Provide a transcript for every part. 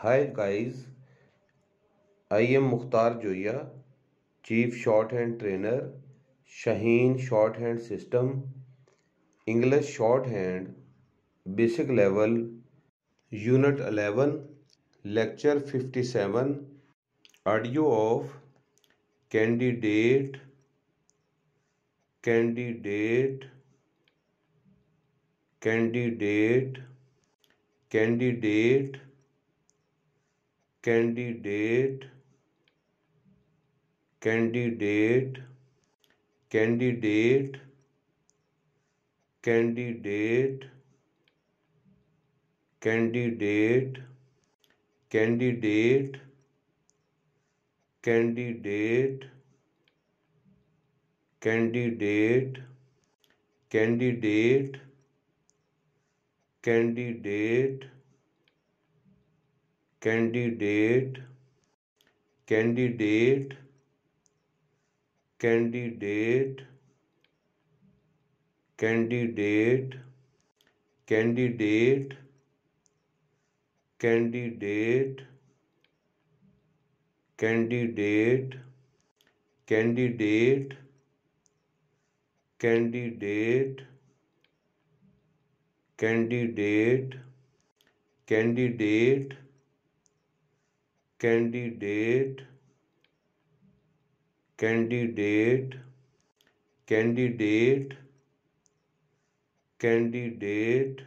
hi guys I am Mukhtar Zoya chief short hand trainer Shaheen short hand system English short hand basic level unit 11 lecture 57 audio of candidate candidate candidate candidate candidate candidate candidate candidate candidate candidate candidate candidate candidate candidate candidate candidate candidate candidate candidate candidate candidate candidate candidate candidate candidate candidate candidate candidate candidate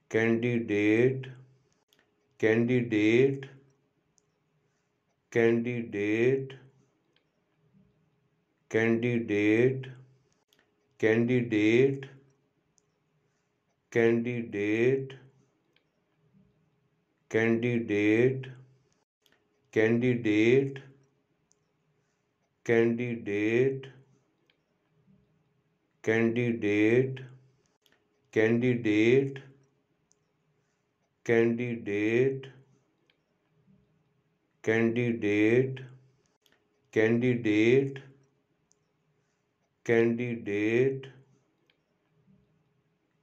candidate candidate candidate candidate candidate candidate candidate candidate candidate candidate candidate candidate candidate candidate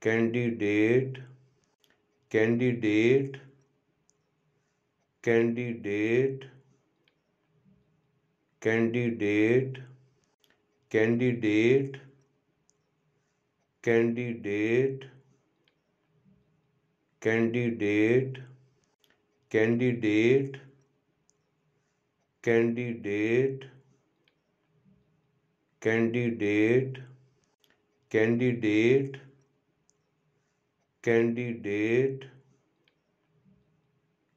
candidate candidate candidate candidate candidate candidate candidate candidate candidate candidate candidate candidate candidate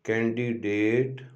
candidate